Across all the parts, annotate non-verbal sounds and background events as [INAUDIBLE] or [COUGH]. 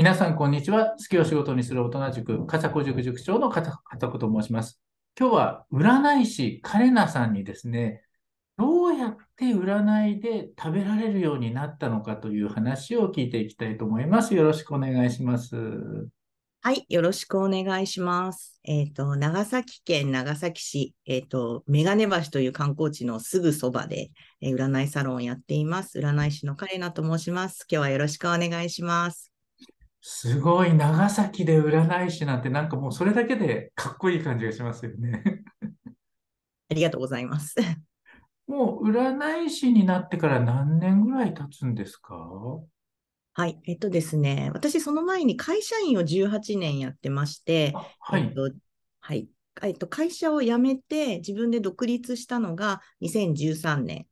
皆さん、こんにちは。好きを仕事にする大人塾、笠子塾塾長の片子と申します。今日は占い師、カレナさんにですね、どうやって占いで食べられるようになったのかという話を聞いていきたいと思います。よろしくお願いします。はい、よろしくお願いします。えっ、ー、と、長崎県長崎市、えっ、ー、と、メガネ橋という観光地のすぐそばで、えー、占いサロンをやっています。占い師のカレナと申します。今日はよろしくお願いします。すごい、長崎で占い師なんて、なんかもうそれだけでかっこいい感じがしますよね。ありがとうございます。もう占い師になってから何年ぐらい経つんですかはい、えっとですね、私その前に会社員を18年やってまして、はい、えっと、はい、えっと、会社を辞めて自分で独立したのが2013年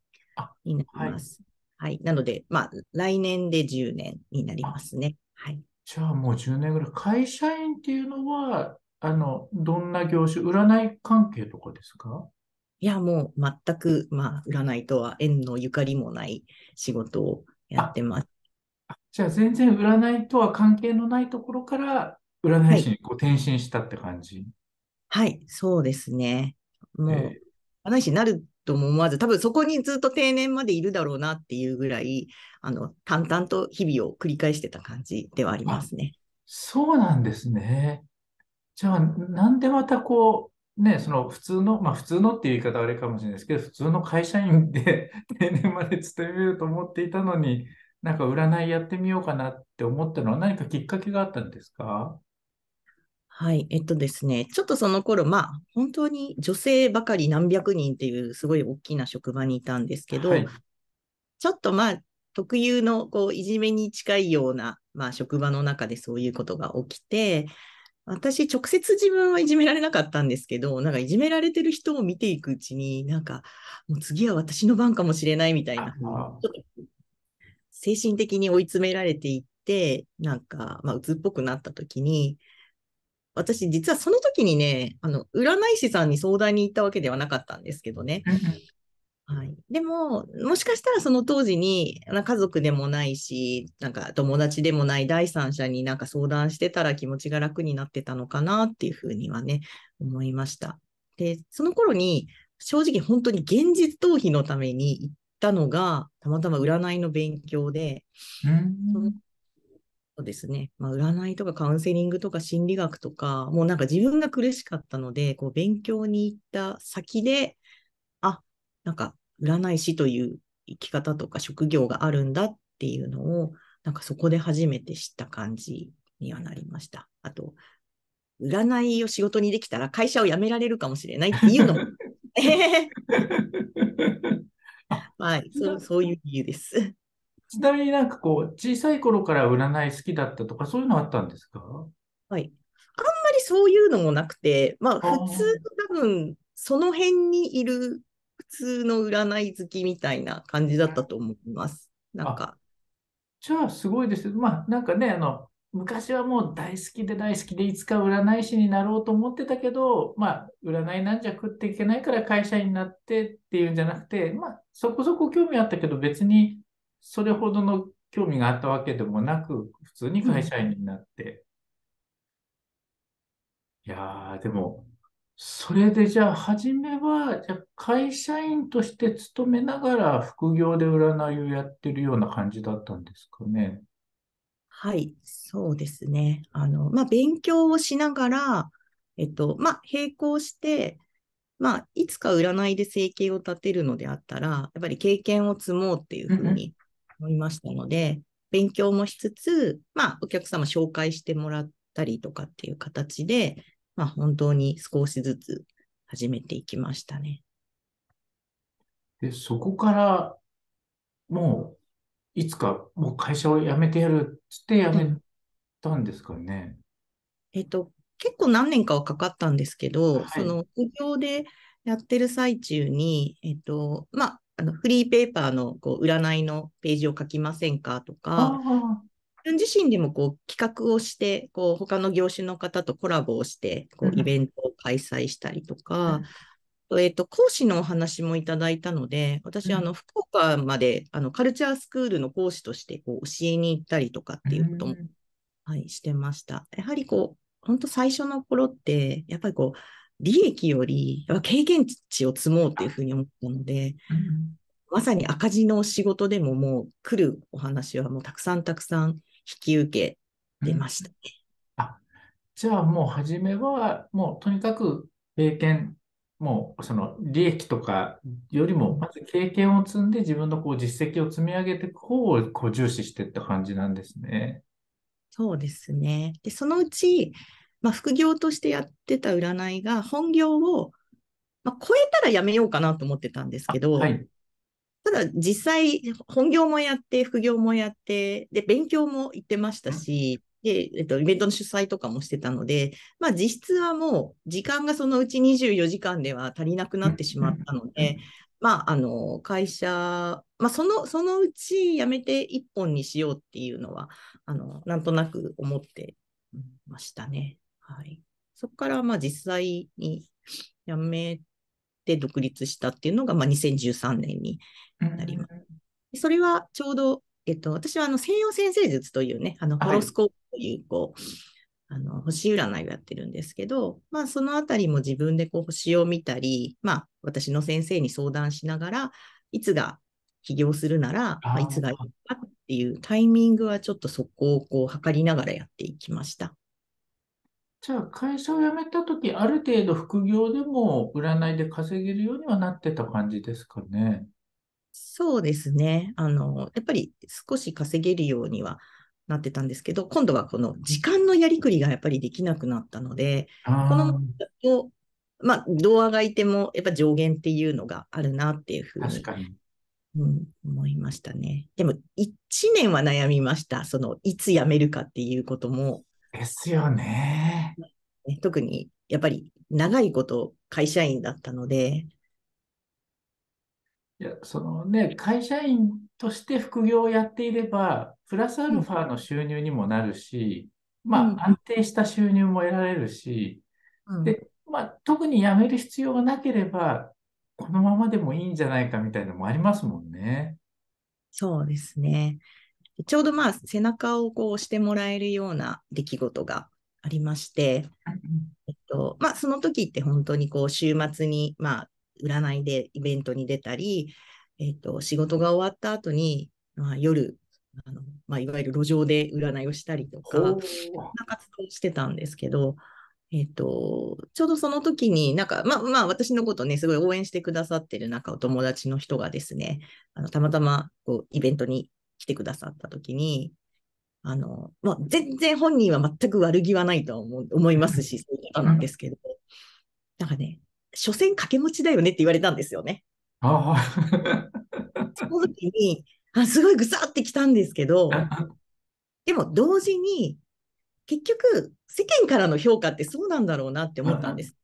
になります。はい、はい、なので、まあ、来年で10年になりますね。はい。じゃあもう10年ぐらい、会社員っていうのは、あの、どんな業種、占い関係とかですかいや、もう全く、まあ、占いとは縁のゆかりもない仕事をやってます。じゃあ、全然占いとは関係のないところから、占い師にこう転身したって感じ、はい、はい、そうですね。もう、えー、占い師になるとも思わず、多分そこにずっと定年までいるだろうなっていうぐらい、あの、淡々と日々を繰り返してた感じではありますね。そうなんですね。じゃあ、なんでまたこう、ね、その普通の、まあ普通のっていう言い方はあれかもしれないですけど、普通の会社員で [LAUGHS] 定年まで勤めると思っていたのに、なんか占いやってみようかなって思ったのは何かきっかけがあったんですかはい、えっとですね、ちょっとその頃、まあ、本当に女性ばかり何百人っていうすごい大きな職場にいたんですけど、はい、ちょっとまあ、特有のこういじめに近いような、まあ、職場の中でそういうことが起きて、私、直接自分はいじめられなかったんですけど、なんかいじめられてる人を見ていくうちに、なんか、もう次は私の番かもしれないみたいな、ちょっと精神的に追い詰められていって、なんか、まあ、鬱っぽくなった時に、私実はその時にね、あの、占い師さんに相談に行ったわけではなかったんですけどね。はい、でも、もしかしたらその当時に、家族でもないし、なんか友達でもない第三者になんか相談してたら気持ちが楽になってたのかなっていうふうにはね、思いました。で、その頃に、正直本当に現実逃避のために行ったのが、たまたま占いの勉強で、うん、そのそうですね。まあ、占いとかカウンセリングとか心理学とか、もうなんか自分が苦しかったので、こう勉強に行った先で、あ、なんか占い師という生き方とか職業があるんだっていうのを、なんかそこで初めて知った感じにはなりました。あと、占いを仕事にできたら会社を辞められるかもしれないっていうのも。[LAUGHS] [LAUGHS] はい、そうそういう理由です。ちなみになんかこう、小さい頃から占い好きだったとか、そういうのあったんですかはい。あんまりそういうのもなくて、まあ、普通、多分、その辺にいる普通の占い好きみたいな感じだったと思います。なんか。じゃあ、すごいです。まあ、なんかね、あの、昔はもう大好きで大好きで、いつか占い師になろうと思ってたけど、まあ、占いなんじゃ食っていけないから会社員になってっていうんじゃなくて、まあ、そこそこ興味あったけど、別にそれほどの興味があったわけでもなく、普通に会社員になって。うん、いやー、でも、それでじゃあ、初めは、じゃ会社員として勤めながら副業で占いをやってるような感じだったんですかね。はい、そうですね。あの、まあ、勉強をしながら、えっと、まあ、並行して、まあ、いつか占いで生計を立てるのであったら、やっぱり経験を積もうっていうふうに思いましたので、勉強もしつつ、まあ、お客様紹介してもらったりとかっていう形で、まあ、本当に少しずつ始めていきましたね。で、そこから、もう、いつかもう会社を辞めてやるっつって辞めたんですかね。えっと、結構何年かはかかったんですけど、はい、その副業でやってる最中に、えっと、まあ、あのフリーペーパーのこう占いのページを書きませんかとか、自分自身でもこう企画をして、こう他の業種の方とコラボをして、こうイベントを開催したりとか、うん、えっ、と、講師のお話もいただいたので、私、あの、福岡まで、あの、カルチャースクールの講師としてこう教えに行ったりとかっていうことも、うん、はい、してました。やはりこう、本当最初の頃って、やっぱりこう、利益より経験値を積もうっていうふうに思ったので、うん、まさに赤字の仕事でももう来るお話はもうたくさんたくさん引き受けてました、ねうん、あじゃあもう初めはもうとにかく経験もうその利益とかよりもまず経験を積んで自分のこう実績を積み上げてこうこう重視してって感じなんですね。そうですね。で、そのうち、まあ、副業としてやってた占いが本業を、まあ、超えたらやめようかなと思ってたんですけど、はい、ただ実際本業もやって副業もやってで勉強も行ってましたし、でえっと、イベントの主催とかもしてたので、まあ、実質はもう時間がそのうち24時間では足りなくなってしまったので、まあ、あの会社、まあ、そのそのうち辞めて1本にしようっていうのはあのなんとなく思ってましたね。はい、そこからまあ実際に辞めて独立したっていうのが、まあ、2013年になります。うん、それはちょうど、えっと、私はあの西洋先生術というね、あのホロスコープというこう、はいあの、星占いをやってるんですけど、まあ、そのあたりも自分でこう星を見たり、まあ、私の先生に相談しながら、いつが起業するなら、まあ、いつがいいかっていうタイミングはちょっとそこをこう測りながらやっていきました。じゃあ会社を辞めた時、ある程度副業でも占いで稼げるようにはなってた感じですかね。そうですね。あの、やっぱり少し稼げるようにはなってたんですけど、今度はこの時間のやりくりがやっぱりできなくなったので、このを、まあ、童話がいても、やっぱ上限っていうのがあるなっていうふうに。確かに。うん、思いましたね。でも、1年は悩みました。その、いつ辞めるかっていうことも。ですよね。ね、特にやっぱり長いこと会社員だったので。いや、そのね、会社員として副業をやっていれば、プラスアルファの収入にもなるし、うん、まあ、安定した収入も得られるし、うん、で、まあ、特に辞める必要がなければ、このままでもいいんじゃないかみたいなのもありますもんね。そうですね。ちょうどまあ背中をこう押してもらえるような出来事がありまして、えっとまあ、その時って本当にこう週末に、まあ、占いでイベントに出たり、えっと、仕事が終わった後に、まあ、夜あの、まあ、いわゆる路上で占いをしたりとか、活動してたんですけど、えっと、ちょうどその時になんか、まあまあ、私のことね、すごい応援してくださってる中、お友達の人がですね、あのたまたまこうイベントに来てくださった時に、あの、まあ、全然本人は全く悪気はないと思思いますし、そういう方なんですけど、なんかね、所詮掛け持ちだよねって言われたんですよね。ああ。その時に、あすごいぐさってきたんですけど、[LAUGHS] でも同時に、結局、世間からの評価ってそうなんだろうなって思ったんです。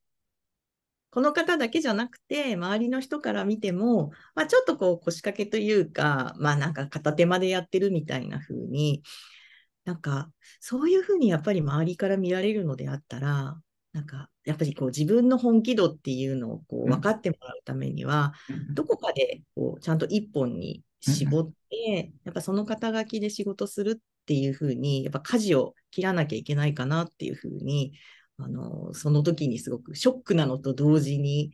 この方だけじゃなくて、周りの人から見ても、まあ、ちょっとこう腰掛けというか、まあなんか片手間でやってるみたいな風に、なんか、そういうふうにやっぱり周りから見られるのであったら、なんか、やっぱりこう自分の本気度っていうのをこう分かってもらうためには、うん、どこかでこうちゃんと一本に絞って、うん、やっぱその肩書きで仕事するっていうふうに、やっぱ舵を切らなきゃいけないかなっていうふうに、あの、その時にすごくショックなのと同時に、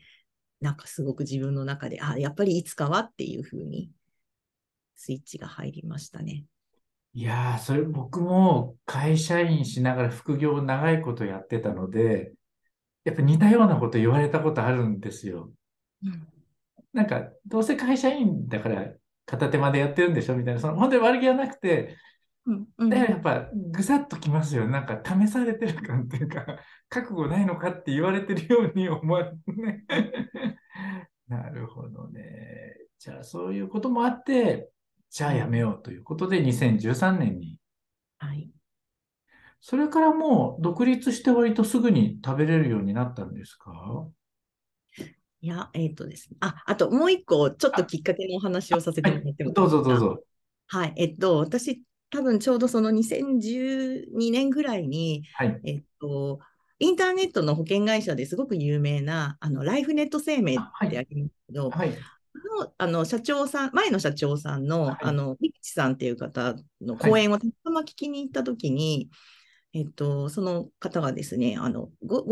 なんかすごく自分の中で、あ、やっぱりいつかはっていうふうに、スイッチが入りましたね。いやー、それ僕も会社員しながら副業を長いことやってたので、やっぱ似たようなこと言われたことあるんですよ。なんか、どうせ会社員だから片手までやってるんでしょみたいな、その本当に悪気はなくて、うんだからやっぱぐさっときますよ。なんか試されてる感っていうか、覚悟ないのかって言われてるように思われね。[LAUGHS] なるほどね。じゃあそういうこともあって、じゃあやめようということで、2013年に。はい。それからもう独立して割とすぐに食べれるようになったんですかいや、えっ、ー、とですね。あ、あともう一個、ちょっときっかけのお話をさせてもらっても、はい、どうぞどうぞ。はい、えっと、私、多分ちょうどその2012年ぐらいに、はい、えっと、インターネットの保険会社ですごく有名なあのライフネット生命ってありますけど、はいはい、のあの社長さん、前の社長さんの、はい、あの、三口さんっていう方の講演をたまたま聞きに行ったときに、はい、えっと、その方がですね、あの、59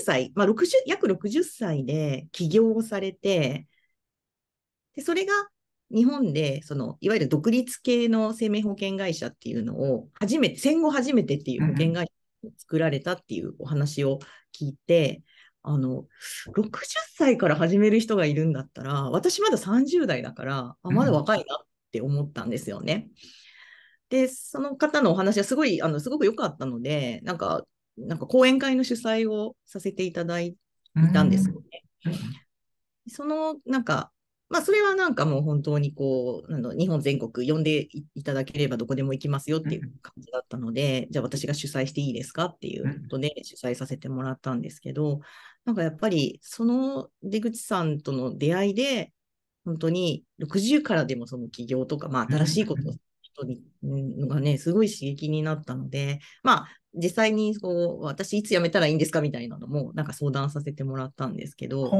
歳、まあ、60、約60歳で起業をされて、で、それが日本で、その、いわゆる独立系の生命保険会社っていうのを、初めて、戦後初めてっていう保険会社を作られたっていうお話を聞いて、うんあの、60歳から始める人がいるんだったら、私まだ30代だから、あ、まだ若いなって思ったんですよね。うん、で、その方のお話はすごい、あの、すごく良かったので、なんか、なんか講演会の主催をさせていただいたんですよね。うん、その、なんか、まあ、それはなんかもう本当にこう、あの日本全国呼んでいただければどこでも行きますよっていう感じだったので、うん、じゃあ私が主催していいですかっていうことで主催させてもらったんですけど、なんかやっぱりその出口さんとの出会いで、本当に60からでもその起業とか、まあ新しいこと人に、がね、すごい刺激になったので、まあ実際にこう、私いつ辞めたらいいんですかみたいなのもなんか相談させてもらったんですけど、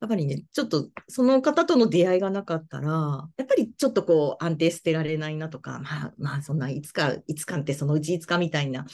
やっぱりね、ちょっとその方との出会いがなかったら、やっぱりちょっとこう安定してられないなとか、まあまあそんないつか、いつかってそのうちいつかみたいな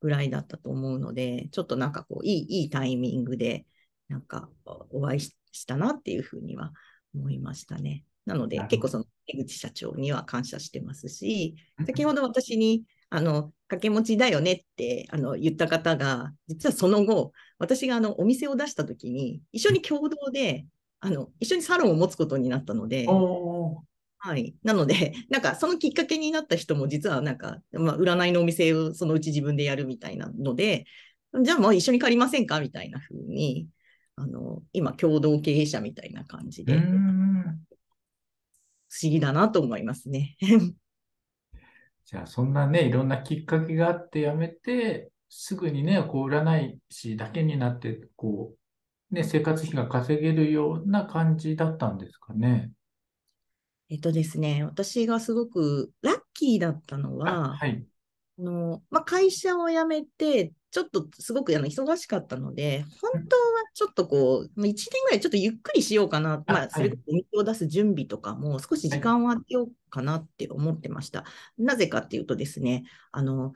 ぐらいだったと思うので、ちょっとなんかこう、いい、いいタイミングで、なんかお会いしたなっていうふうには思いましたね。なので、結構その江口社長には感謝してますし、先ほど私に、あの、掛け持ちだよねってあの言った方が、実はその後、私があのお店を出した時に、一緒に共同で、あの一緒にサロンを持つことになったので、はい。なので、[LAUGHS] なんかそのきっかけになった人も実はなんか、まあ、占いのお店をそのうち自分でやるみたいなので、じゃあもう一緒に借りませんかみたいな風に、あの、今共同経営者みたいな感じで、不思議だなと思いますね。[LAUGHS] じゃあそんなね、いろんなきっかけがあってやめて、すぐにね、こう占い師だけになって、こう、ね、生活費が稼げるような感じだったんですかね。えっとですね、私がすごくラッキーだったのは、はい、あのまあ、会社を辞めて、ちょっとすごくあの忙しかったので、本当はちょっとこう、1年ぐらいちょっとゆっくりしようかな、あまあ、それこそお店を出す準備とかも少し時間を当けようかなって思ってました。はい、なぜかっていうとですね、あの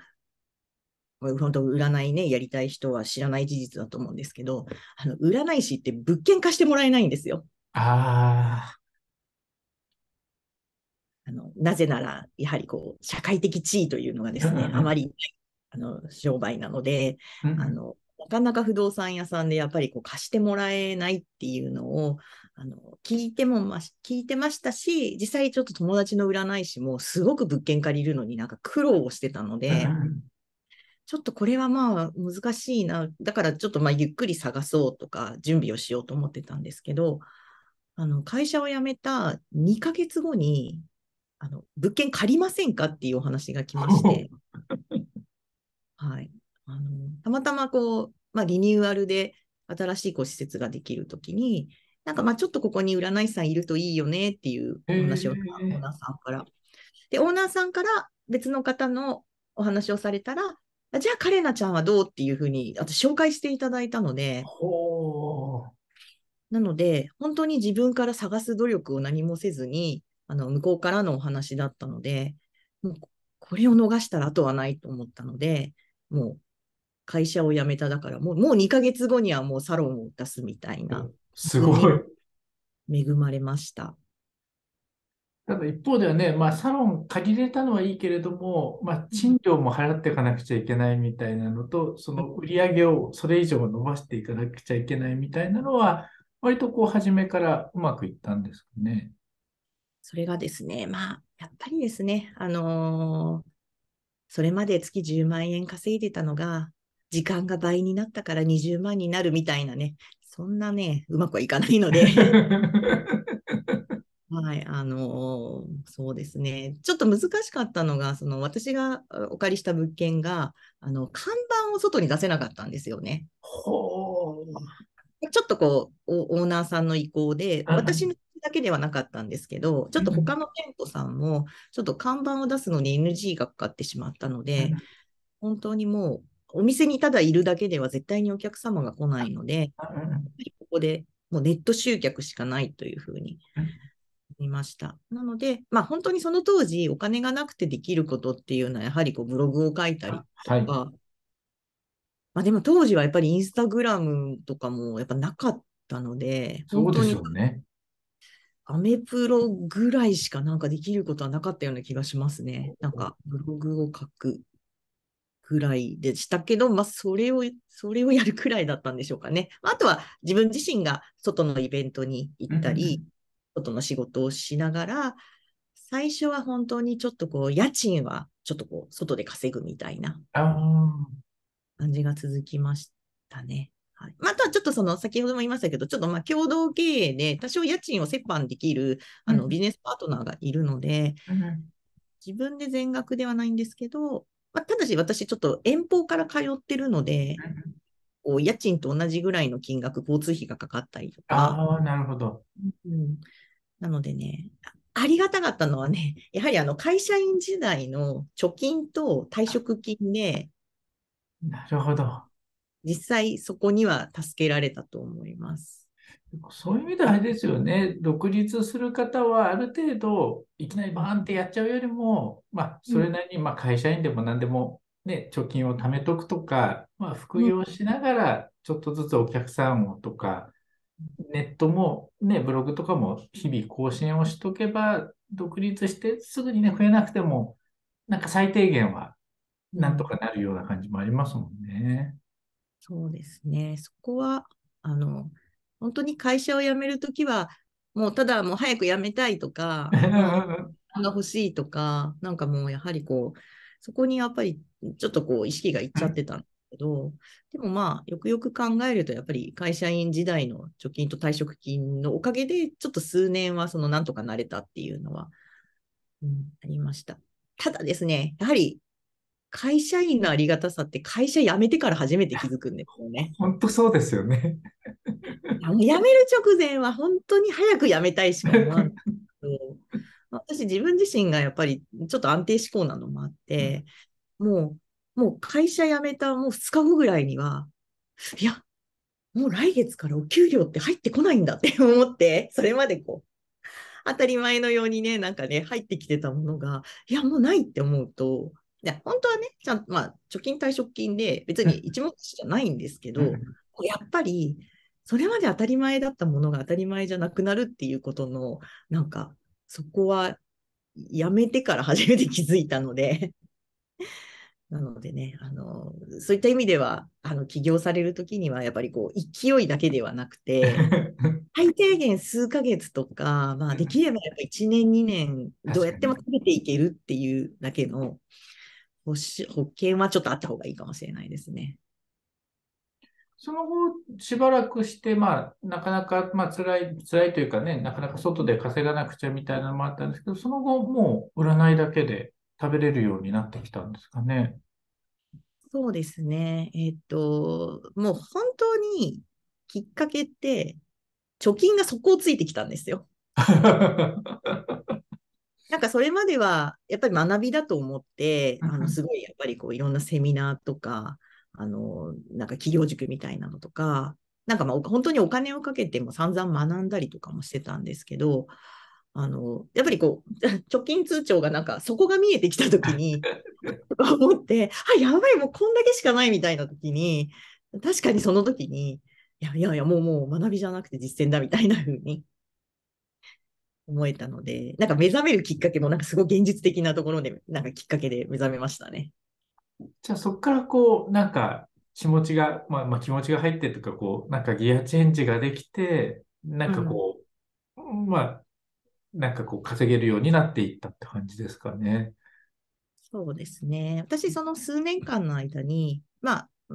本当占いね、やりたい人は知らない事実だと思うんですけど、あの占い師って物件化してもらえないんですよ。ああ。のなぜなら、やはりこう社会的地位というのがですね、あまりあの商売なので、あのなかなか不動産屋さんでやっぱりこう貸してもらえないっていうのをあの聞いてもま聞いてましたし、実際ちょっと友達の占い師もすごく物件借りるのになんか苦労をしてたので、ちょっとこれはまあ難しいな、だからちょっとまあゆっくり探そうとか準備をしようと思ってたんですけど、あの会社を辞めた2ヶ月後にあの物件借りませんかっていうお話が来まして、[LAUGHS] はい、あのたまたまこう、まあ、リニューアルで新しいこう施設ができるときに、なんかまあちょっとここに占い師さんいるといいよねっていうお話を、オーナーさんから。で、オーナーさんから別の方のお話をされたら、じゃあ、カレナちゃんはどうっていうふうに、あと紹介していただいたので、なので、本当に自分から探す努力を何もせずに、あの向こうからのお話だったので、もうこれを逃したら後はないと思ったので、もう会社を辞めただからもう、もう2ヶ月後にはもうサロンを出すみたいな。すごい。恵まれました。ただ一方ではね、まあ、サロン借りれたのはいいけれども、まあ、賃料も払っていかなくちゃいけないみたいなのと、その売り上げをそれ以上伸ばしていかなくちゃいけないみたいなのは、割とこう初めからうまくいったんですかね。それがですね、まあ、やっぱりですね、あのー、それまで月10万円稼いでたのが、時間が倍になったから20万になるみたいなね、そんなね、うまくはいかないので。[LAUGHS] はい、あのー、そうですね。ちょっと難しかったのが、その私がお借りした物件が、あの看板を外に出せなかったんですよね。ちょっとこうオーナーさんの意向で、私のだけではなかったんですけど、ちょっと他の店舗さんも、ちょっと看板を出すのに NG がかかってしまったので、本当にもう、お店にただいるだけでは絶対にお客様が来ないので、ここでもうネット集客しかないというふうに見ました。なので、まあ、本当にその当時、お金がなくてできることっていうのは、やはりこうブログを書いたりとか、はい、まあ、でも当時はやっぱりインスタグラムとかもやっぱなかったので、そうですよね。アメプロぐらいしかなんかできることはなかったような気がしますね。なんかブログを書くぐらいでしたけど、まあそれを、それをやるくらいだったんでしょうかね。あとは自分自身が外のイベントに行ったり、外の仕事をしながら、最初は本当にちょっとこう、家賃はちょっとこう、外で稼ぐみたいな感じが続きましたね。はい、またちょっとその先ほども言いましたけど、ちょっとまあ共同経営で多少家賃を折半できるあのビジネスパートナーがいるので、うんうん、自分で全額ではないんですけど、まあ、ただし私ちょっと遠方から通ってるので、こ家賃と同じぐらいの金額、交通費がかかったりとか。ああ、なるほど、うん。なのでね、ありがたかったのはね、[LAUGHS] やはりあの会社員時代の貯金と退職金で、なるほど。実際そこには助けられたと思います。そういう意味ではあれですよね、独立する方はある程度、いきなりバーンってやっちゃうよりも、まあ、それなりにま会社員でも何でも、ね、貯金を貯めとくとか、まあ、副業しながら、ちょっとずつお客さんをとか、ネットも、ね、ブログとかも日々更新をしとけば、独立してすぐにね、増えなくても、なんか最低限はなんとかなるような感じもありますもんね。そうですね。そこは、あの、本当に会社を辞めるときは、もうただもう早く辞めたいとか、が欲しいとか、なんかもうやはりこう、そこにやっぱりちょっとこう意識がいっちゃってたんだけど、でもまあ、よくよく考えると、やっぱり会社員時代の貯金と退職金のおかげで、ちょっと数年はそのなんとかなれたっていうのは、うん、ありました。ただですね、やはり会社員のありがたさって会社辞めてから初めて気づくんですよね。[LAUGHS] 本当そうですよね。辞める直前は本当に早く辞めたいしか思わない。私自分自身がやっぱりちょっと安定志向なのもあって、うん、もう、もう会社辞めたもう2日後ぐらいには、いや、もう来月からお給料って入ってこないんだって [LAUGHS] 思って、それまでこう、当たり前のようにね、なんかね、入ってきてたものが、いや、もうないって思うと、や本当はね、ちゃんまあ、貯金退職金で別に一目じゃないんですけど、うん、やっぱりそれまで当たり前だったものが当たり前じゃなくなるっていうことの、なんかそこはやめてから初めて気づいたので [LAUGHS] なのでね、あのそういった意味では、あの起業されるときには、やっぱりこう勢いだけではなくて、[LAUGHS] 最低限数ヶ月とか、まあ、できればやっぱ1年、2年、どうやっても食べていけるっていうだけの保保険はちょっとあった方がいいかもしれないですね。その後、しばらくして、まあ、なかなか、まあ、辛い、辛いというかね、なかなか外で稼がなくちゃみたいなのもあったんですけど、その後、もう占いだけで食べれるようになってきたんですかね。そうですね。えっ、と、もう本当にきっかけって、貯金が底をついてきたんですよ。[LAUGHS] なんかそれまではやっぱり学びだと思って、あのすごいやっぱりこういろんなセミナーとか、あの、なんか企業塾みたいなのとか、なんかまあ本当にお金をかけても散々学んだりとかもしてたんですけど、あの、やっぱりこう、貯 [LAUGHS] 金通帳がなんか、そこが見えてきたときに、思って、あ、やばい、もうこんだけしかないみたいなときに、確かにその時に、いやいやいや、もうもう学びじゃなくて実践だみたいな風に思えたので、なんか目覚めるきっかけも、なんかすごい現実的なところで、なんかきっかけで目覚めましたね。じゃあそこからこう、なんか気持ちが、まあ、まあ気持ちが入ってとか、こう、なんかギアチェンジができて、なんかこう、うん、まあ、なんかこう稼げるようになっていったって感じですかね。そうですね。私、その数年間の間に、まあ、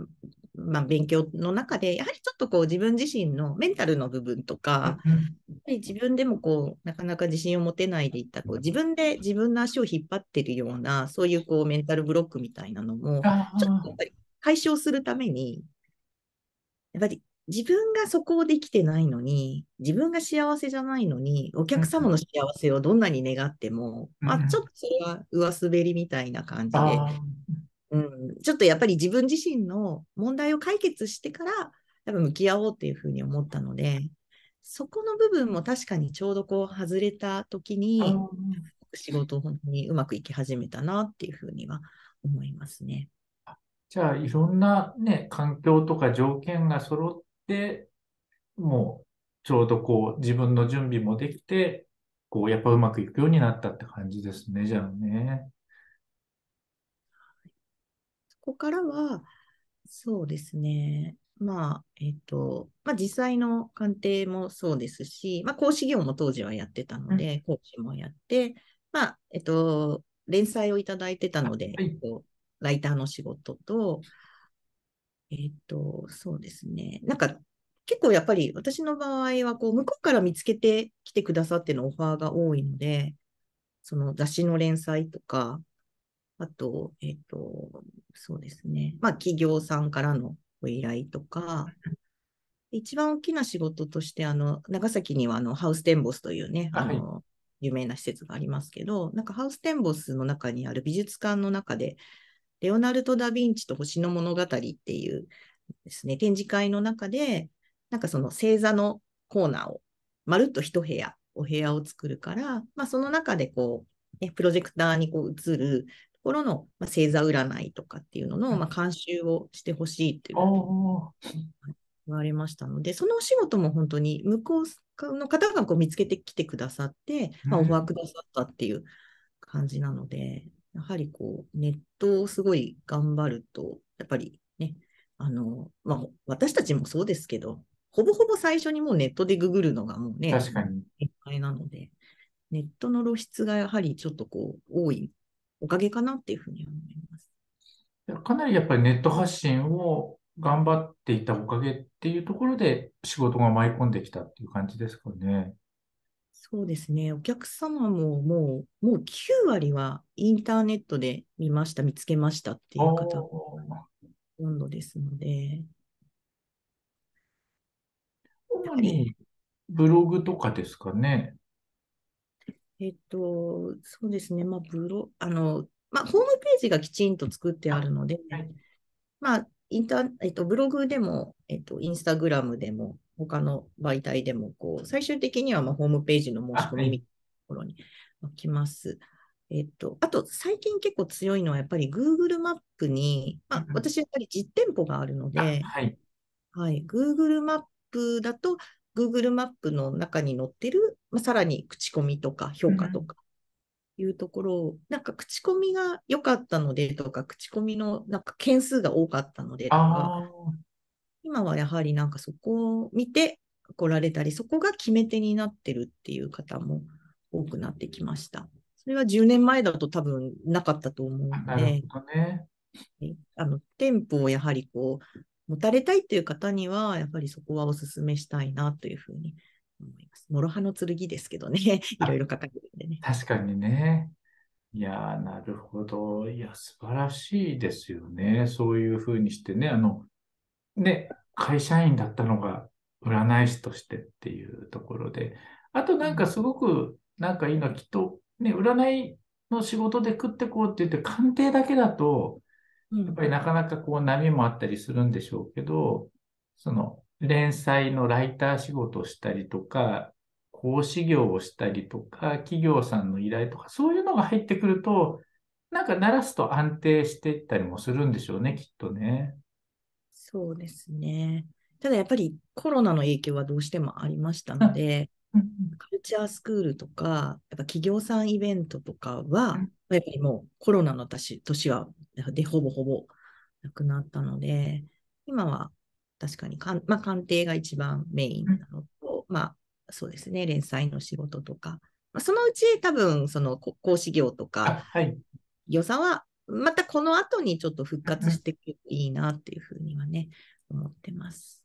まあ、勉強の中で、やはりちょっとこう自分自身のメンタルの部分とか、やっぱり自分でもこうなかなか自信を持てないでいったこう、自分で自分の足を引っ張ってるような、そういうこうメンタルブロックみたいなのも、ちょっとやっぱり解消するために、やっぱり自分がそこをできてないのに、自分が幸せじゃないのに、お客様の幸せをどんなに願っても、うん、まあ、ちょっとそれは上滑りみたいな感じで、うん、ちょっとやっぱり自分自身の問題を解決してから、多分向き合おうっていうふうに思ったので、そこの部分も確かにちょうどこう外れた時に、仕事を本当にうまくいき始めたなっていうふうには思いますね。じゃあ、いろんなね、環境とか条件が揃って、もうちょうどこう自分の準備もできて、こうやっぱうまくいくようになったって感じですね、じゃあね。こからは、そうですね。まあ、えっ、ー、と、まあ実際の鑑定もそうですし、まあ講師業も当時はやってたので、うん、講師もやって、まあ、えっ、ー、と、連載をいただいてたので、はい、えっと、ライターの仕事と、えっ、ー、と、そうですね。なんか、結構やっぱり私の場合は、こう、向こうから見つけてきてくださってのオファーが多いので、その雑誌の連載とか、あと、えっ、ー、と、そうですね。まあ、企業さんからのご依頼とか、一番大きな仕事として、あの、長崎にはあのハウステンボスというね、あの、はい、有名な施設がありますけど、なんかハウステンボスの中にある美術館の中で、レオナルド・ダ・ヴィンチと星の物語っていうですね、展示会の中で、なんかその星座のコーナーを、まるっと一部屋、お部屋を作るから、まあその中でこう、プロジェクターにこう映るところの、まあ、星座占いとかっていうのの、まあ、監修をしてほしいっていう言われましたので、そのお仕事も本当に向こうの方がこう見つけてきてくださって、まあ、オファーくださったっていう感じなので、やはりこうネットをすごい頑張ると、やっぱりね、あのまあ、私たちもそうですけど、ほぼほぼ最初にもうネットでググるのがもうね、確かに。限界なので、ネットの露出がやはりちょっとこう多いおかげかなっていうふうに思います。かなりやっぱりネット発信を頑張っていたおかげっていうところで仕事が舞い込んできたっていう感じですかね。そうですね。お客様ももう、もう9割はインターネットで見ました、見つけましたっていう方が温度ですので。主にブログとかですかね。えっと、そうですね、まあ、ブロ、あの、まあ、ホームページがきちんと作ってあるので、はい、まあ、インター、えっと、ブログでも、えっと、インスタグラムでも、他の媒体でも、こう、最終的には、まあ、ホームページの申し込みみたいなところに置きます。はい、えっと、あと、最近結構強いのは、やっぱり Google マップに、まあ、私、やっぱり実店舗があるので、はい。はい、Google マップだと、Google マップの中に載ってるまあ、さらに口コミとか評価とかいうところを、うん、なんか口コミが良かったのでとか、口コミのなんか件数が多かったのでとか、今はやはりなんかそこを見て来られたり、そこが決め手になってるっていう方も多くなってきました。それは10年前だと多分なかったと思うので、ね、あの店舗をやはりこう持たれたいという方には、やっぱりそこはお勧めしたいなというふうに思います。諸刃の剣ですけどね、[LAUGHS] いろいろ書かれてるんでね。確かにね。いやなるほど。いや、素晴らしいですよね。そういうふうにしてね、あの、ね、会社員だったのが占い師としてっていうところで、あとなんかすごく、なんかいいのはきっと、ね、占いの仕事で食ってこうって言って、鑑定だけだと、やっぱりなかなかこう波もあったりするんでしょうけど、その連載のライター仕事をしたりとか、講師業をしたりとか、企業さんの依頼とか、そういうのが入ってくると、なんか鳴らすと安定していったりもするんでしょうね、きっとね。そうですね。ただやっぱりコロナの影響はどうしてもありましたので、[LAUGHS] カルチャースクールとか、やっぱ企業さんイベントとかは、やっぱりもうコロナの年はでほぼほぼなくなったので、今は確かにかん、まあ、鑑定が一番メインなのと、うん、まあ、そうですね、連載の仕事とか、まあ、そのうち多分、その講師業とか、はい、予算はまたこの後にちょっと復活してくれいいなっていうふうにはね、思ってます。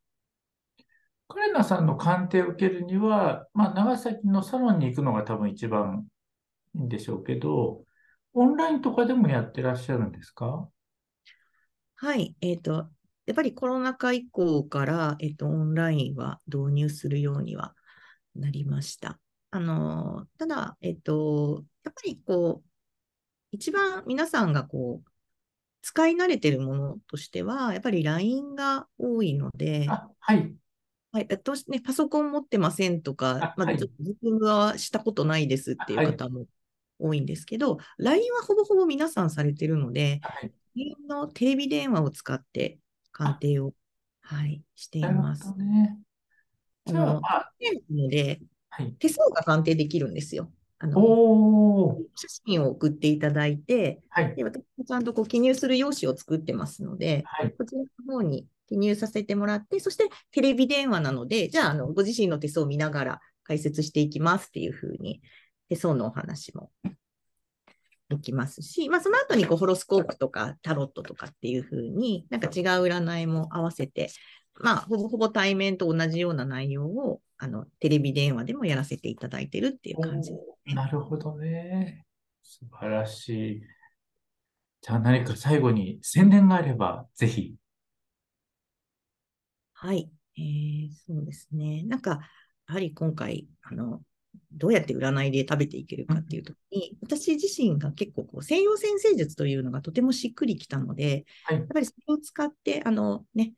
カレナさんの鑑定を受けるには、まあ、長崎のサロンに行くのが多分一番いいんでしょうけど、オンラインとかでもやってらっしゃるんですかはい、えっ、ー、と、やっぱりコロナ禍以降から、えっと、オンラインは導入するようにはなりました。あの、ただ、えっと、やっぱりこう、一番皆さんがこう、使い慣れてるものとしては、やっぱり LINE が多いので、はい。はい、ね、パソコン持ってませんとか、まあ、自分はしたことないですっていう方も多いんですけど、はい、LINE はほぼほぼ皆さんされてるので、はい、LINE のテレビ電話を使って鑑定を、はい、しています。あ、あので、はい、手相が鑑定できるんですよ。あの写真を送っていただいて、はい、で私もちゃんとこう記入する用紙を作ってますので、はい、こちらの方に記入させてもらって、そしてテレビ電話なので、じゃああのご自身の手相を見ながら解説していきますっていうふうに、手相のお話もいきますし、まあ、その後にこうホロスコープとかタロットとかっていう風に、なんか違う占いも合わせて、まあ、ほぼほぼ対面と同じような内容をあのテレビ電話でもやらせていただいてるっていう感じ、ね、なるほどね。素晴らしい。じゃあ何か最後に宣伝があれば、ぜひ。はい、えー、そうですね。なんか、やはり今回、あの、どうやって占いで食べていけるかっていうときに、私自身が結構こう西洋先生術というのがとてもしっくりきたので、はい、やっぱりそれを使って、あのね、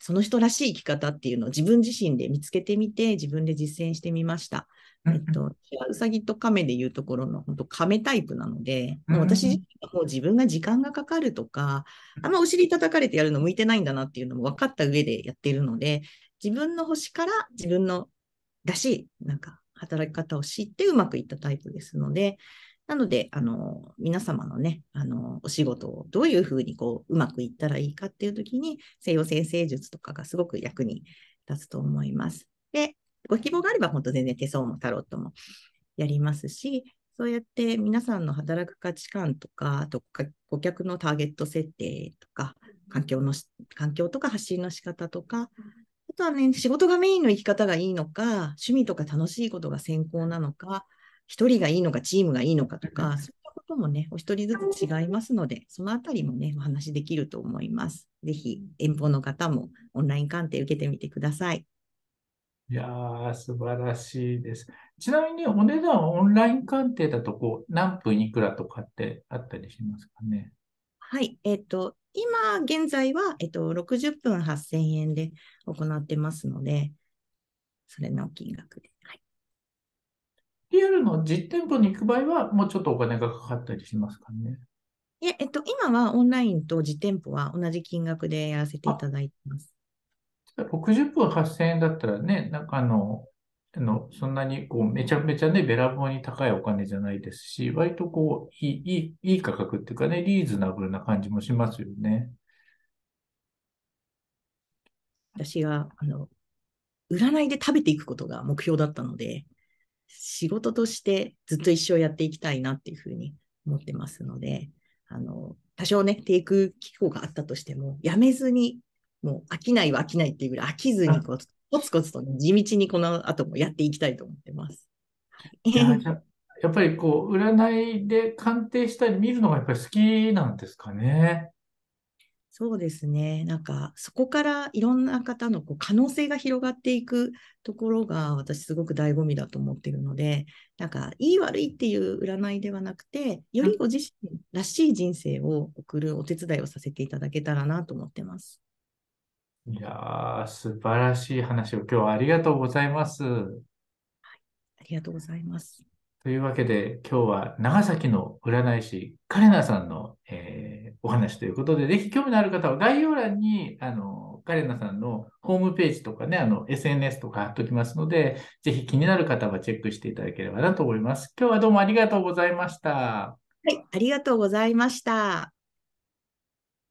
その人らしい生き方っていうのを自分自身で見つけてみて、自分で実践してみました。うえっと、うさぎと亀でいうところの本当亀タイプなので、もう私自身はもう自分が時間がかかるとか、あんまお尻叩かれてやるの向いてないんだなっていうのも分かった上でやってるので、自分の星から自分のらしい、なんか働き方を知ってうまくいったタイプですので、なので、あの、皆様のね、あの、お仕事をどういうふうにこう、うまくいったらいいかっていうときに、西洋先生術とかがすごく役に立つと思います。で、ご希望があれば、本当全然手相もタロットもやりますし、そうやって皆さんの働く価値観とか、あと顧客のターゲット設定とか、環境の、環境とか発信の仕方とか、当はね、仕事がメインの生き方がいいのか、趣味とか楽しいことが先行なのか、一人がいいのか、チームがいいのかとか、そういったこともね、お一人ずつ違いますので、そのあたりもね、お話できると思います。ぜひ、遠方の方もオンライン鑑定受けてみてください。いやー、素晴らしいです。ちなみに、お値段はオンライン鑑定だと、こう、何分いくらとかってあったりしますかね。はい。えっ、と、今現在は、えっ、と、60分8000円で行ってますので、それの金額で。はい、リアルの実店舗に行く場合は、もうちょっとお金がかかったりしますかね。いや、えっと、今はオンラインと実店舗は同じ金額でやらせていただいてます。60分8000円だったらね、なんかあの、のそんなにこうめちゃめちゃね、べらぼうに高いお金じゃないですし、割とこういいいい価格っていうかね、リーズナブルな感じもしますよね。私があの占いで食べていくことが目標だったので、仕事としてずっと一生やっていきたいなっていうふうに思ってますので、あの多少ね、テイク機構があったとしても、やめずに、もう飽きないは飽きないっていうぐらい飽きずにこうコツコツと、ね、地道にこの後もやっていきたいと思ってます。やっぱりこう、占いで鑑定したり見るのがやっぱり好きなんですかね。そうですね。なんか、そこからいろんな方のこう可能性が広がっていくところが、私すごく醍醐味だと思っているので、なんか、いい悪いっていう占いではなくて、よりご自身らしい人生を送るお手伝いをさせていただけたらなと思ってます。いやー、素晴らしい話を今日はありがとうございます。ありがとうございます。というわけで、今日は長崎の占い師、カレナさんの、えー、お話ということで、ぜひ興味のある方は概要欄に、あの、カレナさんのホームページとかね、あの、SNS とか貼っときますので、ぜひ気になる方はチェックしていただければなと思います。今日はどうもありがとうございました。はい、ありがとうございました。